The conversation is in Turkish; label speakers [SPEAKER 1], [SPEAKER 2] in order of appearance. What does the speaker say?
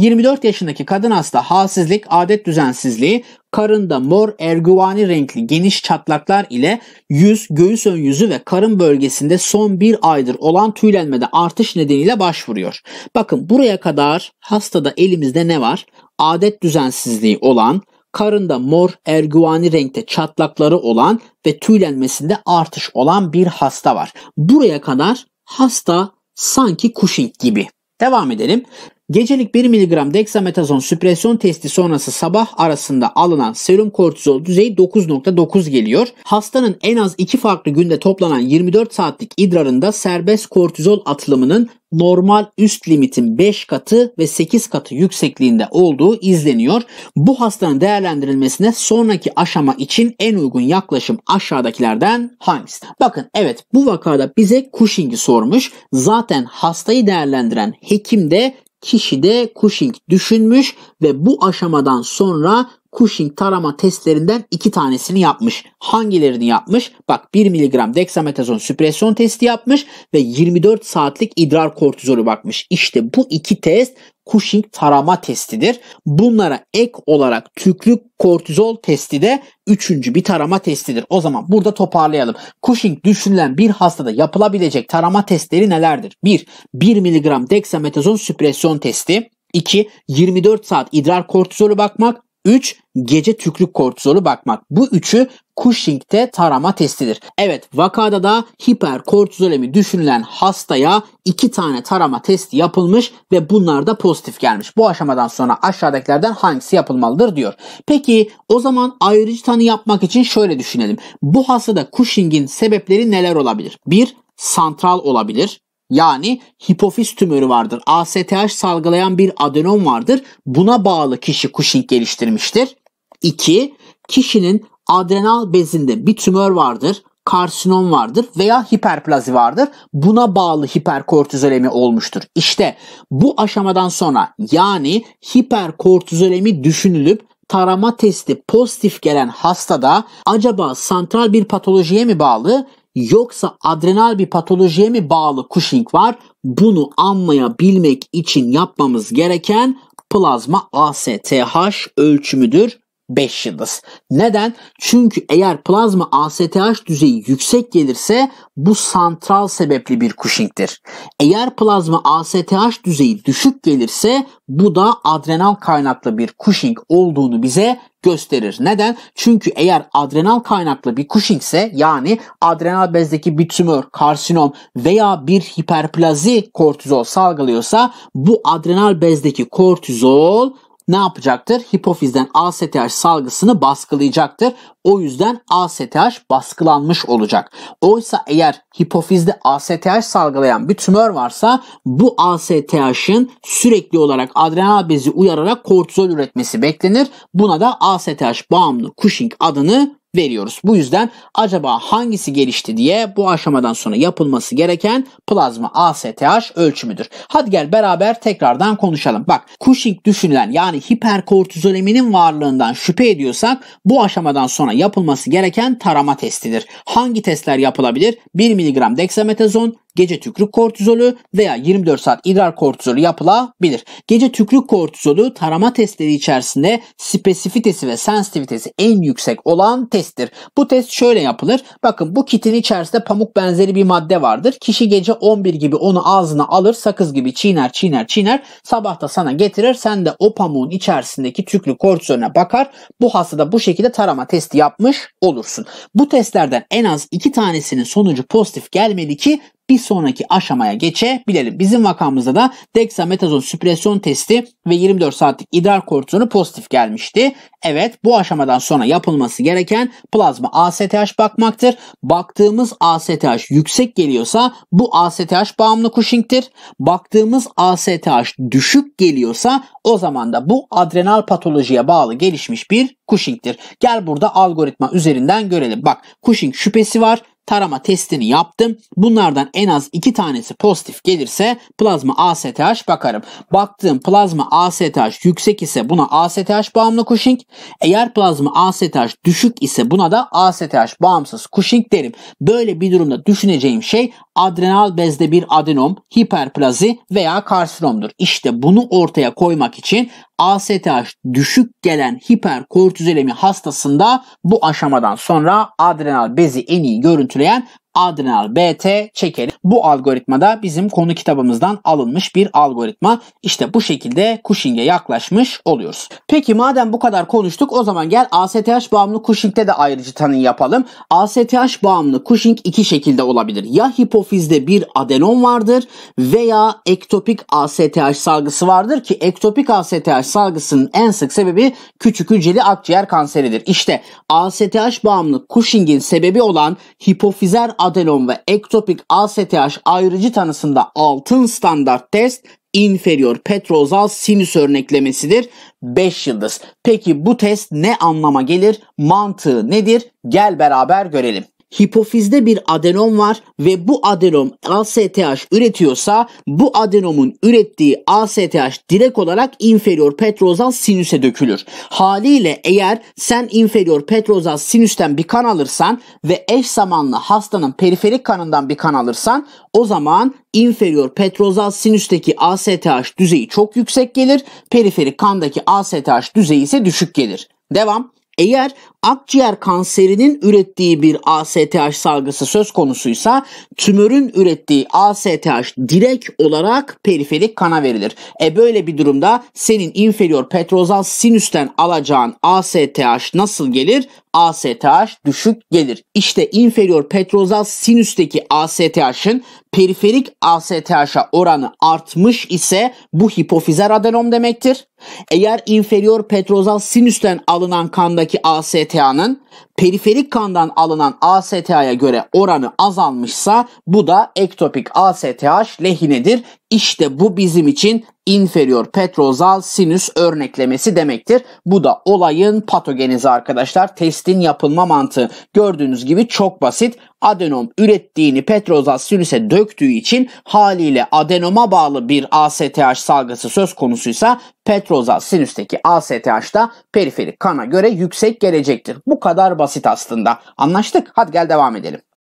[SPEAKER 1] 24 yaşındaki kadın hasta halsizlik, adet düzensizliği, karında mor erguvani renkli geniş çatlaklar ile yüz, göğüs ön yüzü ve karın bölgesinde son bir aydır olan tüylenmede artış nedeniyle başvuruyor. Bakın buraya kadar hastada elimizde ne var? Adet düzensizliği olan, karında mor erguvani renkte çatlakları olan ve tüylenmesinde artış olan bir hasta var. Buraya kadar hasta sanki Cushing gibi. Devam edelim. Gecelik 1 mg dexametazon süpresyon testi sonrası sabah arasında alınan serum kortizol düzeyi 9.9 geliyor. Hastanın en az 2 farklı günde toplanan 24 saatlik idrarında serbest kortizol atılımının normal üst limitin 5 katı ve 8 katı yüksekliğinde olduğu izleniyor. Bu hastanın değerlendirilmesine sonraki aşama için en uygun yaklaşım aşağıdakilerden hangisi? Bakın evet bu vakada bize Cushing'i sormuş. Zaten hastayı değerlendiren hekim de kişi de Cushing düşünmüş ve bu aşamadan sonra Cushing tarama testlerinden iki tanesini yapmış. Hangilerini yapmış? Bak 1 mg dexametazon süpresyon testi yapmış ve 24 saatlik idrar kortizolu bakmış. İşte bu iki test Cushing tarama testidir. Bunlara ek olarak tüklük kortizol testi de üçüncü bir tarama testidir. O zaman burada toparlayalım. Cushing düşünülen bir hastada yapılabilecek tarama testleri nelerdir? 1. 1 mg dexametazon süpresyon testi. 2. 24 saat idrar kortizolu bakmak. 3. Gece tüklük kortizolu bakmak. Bu üçü Cushing'de tarama testidir. Evet vakada da hiperkortizolemi düşünülen hastaya iki tane tarama testi yapılmış ve bunlar da pozitif gelmiş. Bu aşamadan sonra aşağıdakilerden hangisi yapılmalıdır diyor. Peki o zaman ayrıcı tanı yapmak için şöyle düşünelim. Bu hastada Cushing'in sebepleri neler olabilir? 1. Santral olabilir yani hipofiz tümörü vardır. ASTH salgılayan bir adenom vardır. Buna bağlı kişi Cushing geliştirmiştir. 2. Kişinin adrenal bezinde bir tümör vardır karsinom vardır veya hiperplazi vardır. Buna bağlı hiperkortizolemi olmuştur. İşte bu aşamadan sonra yani hiperkortizolemi düşünülüp tarama testi pozitif gelen hastada acaba santral bir patolojiye mi bağlı yoksa adrenal bir patolojiye mi bağlı Cushing var? Bunu anlayabilmek için yapmamız gereken plazma ASTH ölçümüdür 5 yıldız. Neden? Çünkü eğer plazma ASTH düzeyi yüksek gelirse bu santral sebepli bir cushing'tir. Eğer plazma ASTH düzeyi düşük gelirse bu da adrenal kaynaklı bir Cushing olduğunu bize gösterir. Neden? Çünkü eğer adrenal kaynaklı bir Cushing ise yani adrenal bezdeki bir tümör, karsinom veya bir hiperplazi kortizol salgılıyorsa bu adrenal bezdeki kortizol ne yapacaktır? Hipofizden ACTH salgısını baskılayacaktır. O yüzden ACTH baskılanmış olacak. Oysa eğer hipofizde ACTH salgılayan bir tümör varsa bu ASTH'ın sürekli olarak adrenal bezi uyararak kortizol üretmesi beklenir. Buna da ACTH bağımlı Cushing adını veriyoruz. Bu yüzden acaba hangisi gelişti diye bu aşamadan sonra yapılması gereken plazma ASTH ölçümüdür. Hadi gel beraber tekrardan konuşalım. Bak Cushing düşünülen yani hiperkortizoleminin varlığından şüphe ediyorsak bu aşamadan sonra yapılması gereken tarama testidir. Hangi testler yapılabilir? 1 mg dexametazon, gece tükürük kortizolü veya 24 saat idrar kortizolü yapılabilir. Gece tükürük kortizolü tarama testleri içerisinde spesifitesi ve sensitivitesi en yüksek olan testtir. Bu test şöyle yapılır. Bakın bu kitin içerisinde pamuk benzeri bir madde vardır. Kişi gece 11 gibi onu ağzına alır, sakız gibi çiğner, çiğner, çiğner. Sabah da sana getirir. Sen de o pamuğun içerisindeki tüklü kortizolüne bakar. Bu hastada bu şekilde tarama testi yapmış olursun. Bu testlerden en az iki tanesinin sonucu pozitif gelmeli ki bir sonraki aşamaya geçebilelim. Bizim vakamızda da deksametazon süpresyon testi ve 24 saatlik idrar kortizonu pozitif gelmişti. Evet bu aşamadan sonra yapılması gereken plazma ASTH bakmaktır. Baktığımız ASTH yüksek geliyorsa bu ASTH bağımlı Cushing'tir. Baktığımız ASTH düşük geliyorsa o zaman da bu adrenal patolojiye bağlı gelişmiş bir Cushing'tir. Gel burada algoritma üzerinden görelim. Bak Cushing şüphesi var tarama testini yaptım. Bunlardan en az 2 tanesi pozitif gelirse plazma ASTH bakarım. Baktığım plazma ASTH yüksek ise buna ASTH bağımlı Cushing. Eğer plazma ASTH düşük ise buna da ASTH bağımsız Cushing derim. Böyle bir durumda düşüneceğim şey adrenal bezde bir adenom, hiperplazi veya karsinomdur. İşte bunu ortaya koymak için ASTH düşük gelen hiperkortizolemi hastasında bu aşamadan sonra adrenal bezi en iyi görüntüleyen adrenal BT çekeri. Bu algoritma da bizim konu kitabımızdan alınmış bir algoritma. İşte bu şekilde Cushing'e yaklaşmış oluyoruz. Peki madem bu kadar konuştuk o zaman gel ASTH bağımlı Cushing'de de ayrıcı tanın yapalım. ASTH bağımlı Cushing iki şekilde olabilir. Ya hipofizde bir adenom vardır veya ektopik ASTH salgısı vardır ki ektopik ASTH salgısının en sık sebebi küçük hücreli akciğer kanseridir. İşte ASTH bağımlı Cushing'in sebebi olan hipofizer Adenom ve ektopik ASTH ayrıcı tanısında altın standart test inferior petrozal sinüs örneklemesidir. 5 yıldız. Peki bu test ne anlama gelir? Mantığı nedir? Gel beraber görelim hipofizde bir adenom var ve bu adenom ASTH üretiyorsa bu adenomun ürettiği ASTH direkt olarak inferior petrozal sinüse dökülür. Haliyle eğer sen inferior petrozal sinüsten bir kan alırsan ve eş zamanlı hastanın periferik kanından bir kan alırsan o zaman inferior petrozal sinüsteki ASTH düzeyi çok yüksek gelir, periferik kandaki ASTH düzeyi ise düşük gelir. Devam. Eğer akciğer kanserinin ürettiği bir ASTH salgısı söz konusuysa tümörün ürettiği ASTH direkt olarak periferik kana verilir. E böyle bir durumda senin inferior petrozal sinüsten alacağın ASTH nasıl gelir? ASTH düşük gelir. İşte inferior petrozal sinüsteki ASTH'ın periferik ASTH'a oranı artmış ise bu hipofizer adenom demektir. Eğer inferior petrozal sinüsten alınan kandaki ASTH'nın periferik kandan alınan ASTH'ya göre oranı azalmışsa bu da ektopik ASTH lehinedir. İşte bu bizim için inferior petrozal sinüs örneklemesi demektir. Bu da olayın patogenizi arkadaşlar. Testin yapılma mantığı gördüğünüz gibi çok basit. Adenom ürettiğini petrozal sinüse döktüğü için haliyle adenoma bağlı bir ASTH salgısı söz konusuysa petrozal sinüsteki ASTH da periferik kana göre yüksek gelecektir. Bu kadar basit aslında. Anlaştık? Hadi gel devam edelim.